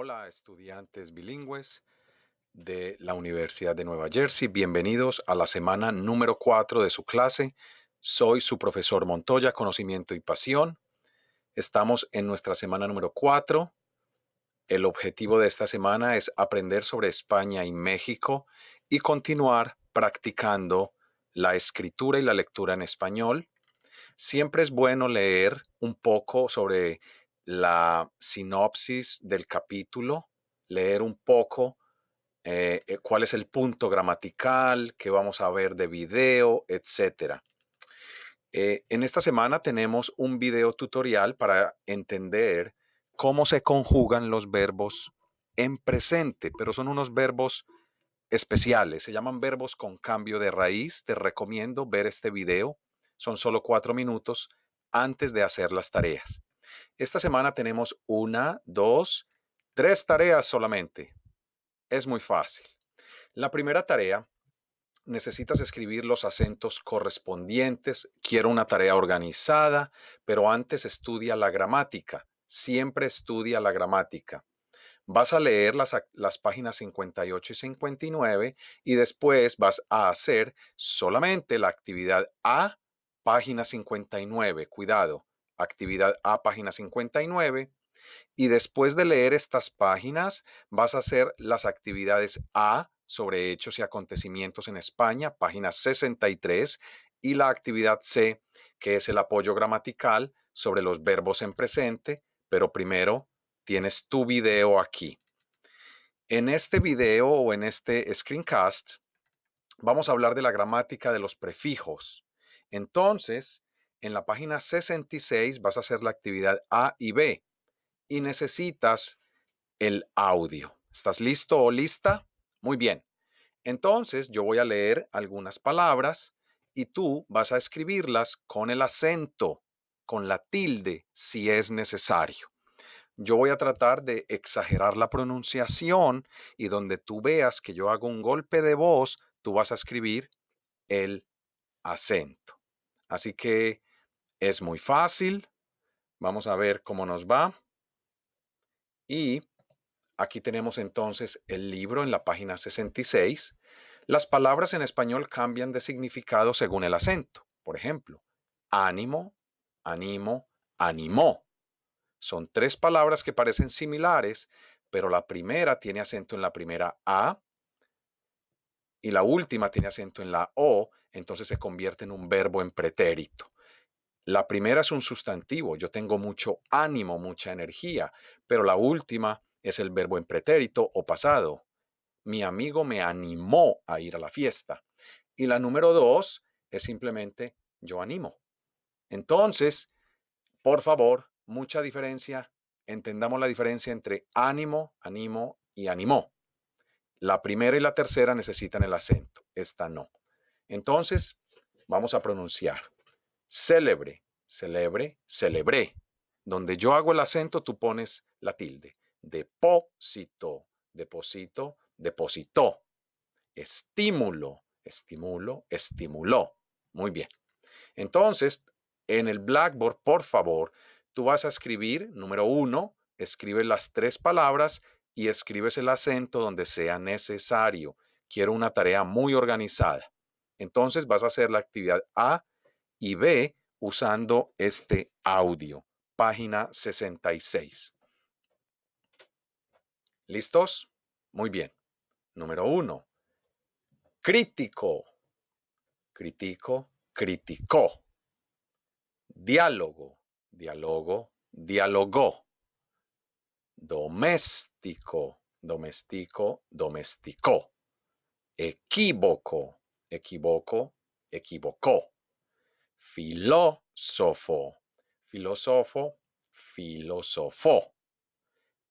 Hola estudiantes bilingües de la Universidad de Nueva Jersey, bienvenidos a la semana número 4 de su clase. Soy su profesor Montoya, Conocimiento y Pasión. Estamos en nuestra semana número 4. El objetivo de esta semana es aprender sobre España y México y continuar practicando la escritura y la lectura en español. Siempre es bueno leer un poco sobre la sinopsis del capítulo, leer un poco eh, eh, cuál es el punto gramatical, qué vamos a ver de video, etc. Eh, en esta semana tenemos un video tutorial para entender cómo se conjugan los verbos en presente, pero son unos verbos especiales, se llaman verbos con cambio de raíz. Te recomiendo ver este video, son solo cuatro minutos antes de hacer las tareas. Esta semana tenemos una, dos, tres tareas solamente. Es muy fácil. La primera tarea, necesitas escribir los acentos correspondientes. Quiero una tarea organizada, pero antes estudia la gramática. Siempre estudia la gramática. Vas a leer las, las páginas 58 y 59 y después vas a hacer solamente la actividad A, página 59. Cuidado, actividad A, página 59. Y después de leer estas páginas, vas a hacer las actividades A sobre hechos y acontecimientos en España, página 63, y la actividad C, que es el apoyo gramatical sobre los verbos en presente, pero primero tienes tu video aquí. En este video o en este screencast, vamos a hablar de la gramática de los prefijos. Entonces, en la página 66 vas a hacer la actividad A y B y necesitas el audio. ¿Estás listo o lista? Muy bien. Entonces yo voy a leer algunas palabras y tú vas a escribirlas con el acento, con la tilde, si es necesario. Yo voy a tratar de exagerar la pronunciación y donde tú veas que yo hago un golpe de voz, tú vas a escribir el acento. Así que es muy fácil. Vamos a ver cómo nos va. Y aquí tenemos entonces el libro en la página 66. Las palabras en español cambian de significado según el acento. Por ejemplo, ánimo, ánimo, animó. Son tres palabras que parecen similares, pero la primera tiene acento en la primera A y la última tiene acento en la O, entonces se convierte en un verbo en pretérito. La primera es un sustantivo, yo tengo mucho ánimo, mucha energía, pero la última es el verbo en pretérito o pasado. Mi amigo me animó a ir a la fiesta. Y la número dos es simplemente yo animo. Entonces, por favor, mucha diferencia, entendamos la diferencia entre ánimo, animo y animó. La primera y la tercera necesitan el acento, esta no. Entonces, vamos a pronunciar célebre, celebre, celebré. Donde yo hago el acento, tú pones la tilde. Depósito, depósito, depositó. Estímulo, estimulo, estimuló. Muy bien. Entonces, en el Blackboard, por favor, tú vas a escribir, número uno, escribe las tres palabras y escribes el acento donde sea necesario. Quiero una tarea muy organizada. Entonces vas a hacer la actividad A, y ve usando este audio. Página 66. ¿Listos? Muy bien. Número uno. Crítico. Critico, criticó. Diálogo, diálogo, dialogó. Doméstico, Doméstico. domesticó. Equívoco, equivoco, equivocó filósofo, filósofo, filósofo.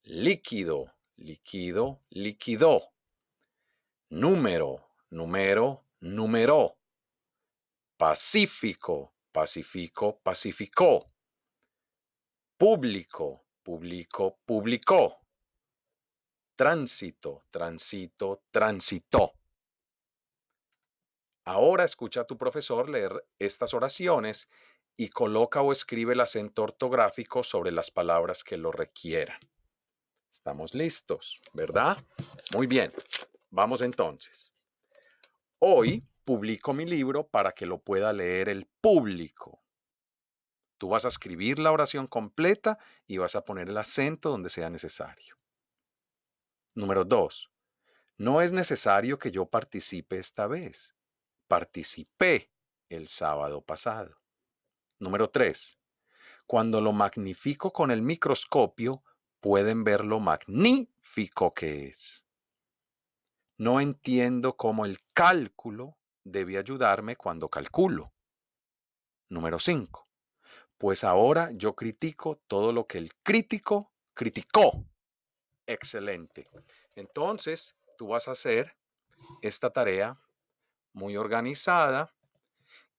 Líquido, líquido, líquido. Número, número, número. Pacífico, pacífico, pacificó. Público, público, público. Tránsito, tránsito, tránsito, Ahora escucha a tu profesor leer estas oraciones y coloca o escribe el acento ortográfico sobre las palabras que lo requieran. Estamos listos, ¿verdad? Muy bien, vamos entonces. Hoy publico mi libro para que lo pueda leer el público. Tú vas a escribir la oración completa y vas a poner el acento donde sea necesario. Número 2. No es necesario que yo participe esta vez participé el sábado pasado. Número 3. Cuando lo magnifico con el microscopio, pueden ver lo magnífico que es. No entiendo cómo el cálculo debe ayudarme cuando calculo. Número 5. Pues ahora yo critico todo lo que el crítico criticó. Excelente. Entonces, tú vas a hacer esta tarea muy organizada.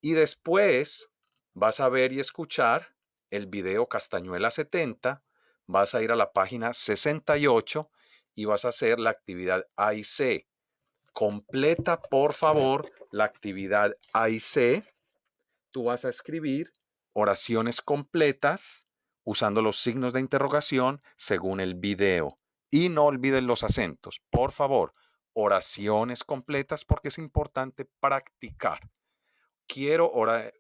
Y después vas a ver y escuchar el video Castañuela 70, vas a ir a la página 68 y vas a hacer la actividad A y C. Completa, por favor, la actividad A y C. Tú vas a escribir oraciones completas usando los signos de interrogación según el video. Y no olviden los acentos, por favor oraciones completas porque es importante practicar. Quiero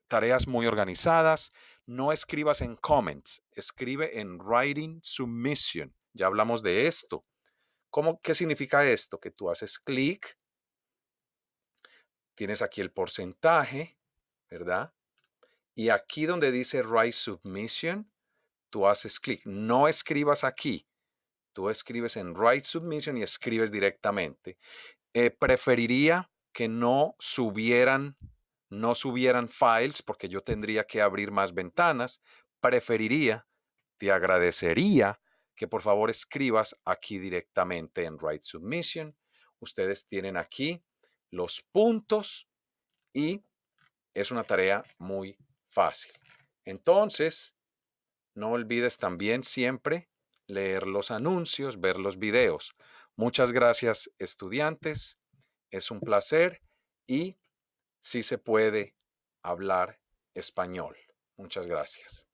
tareas muy organizadas. No escribas en comments, escribe en writing submission. Ya hablamos de esto. ¿Cómo, ¿Qué significa esto? Que tú haces clic, tienes aquí el porcentaje, ¿verdad? Y aquí donde dice write submission, tú haces clic. No escribas aquí, Tú escribes en Write Submission y escribes directamente. Eh, preferiría que no subieran, no subieran files porque yo tendría que abrir más ventanas. Preferiría, te agradecería que por favor escribas aquí directamente en Write Submission. Ustedes tienen aquí los puntos y es una tarea muy fácil. Entonces, no olvides también siempre leer los anuncios, ver los videos. Muchas gracias estudiantes, es un placer y si se puede hablar español. Muchas gracias.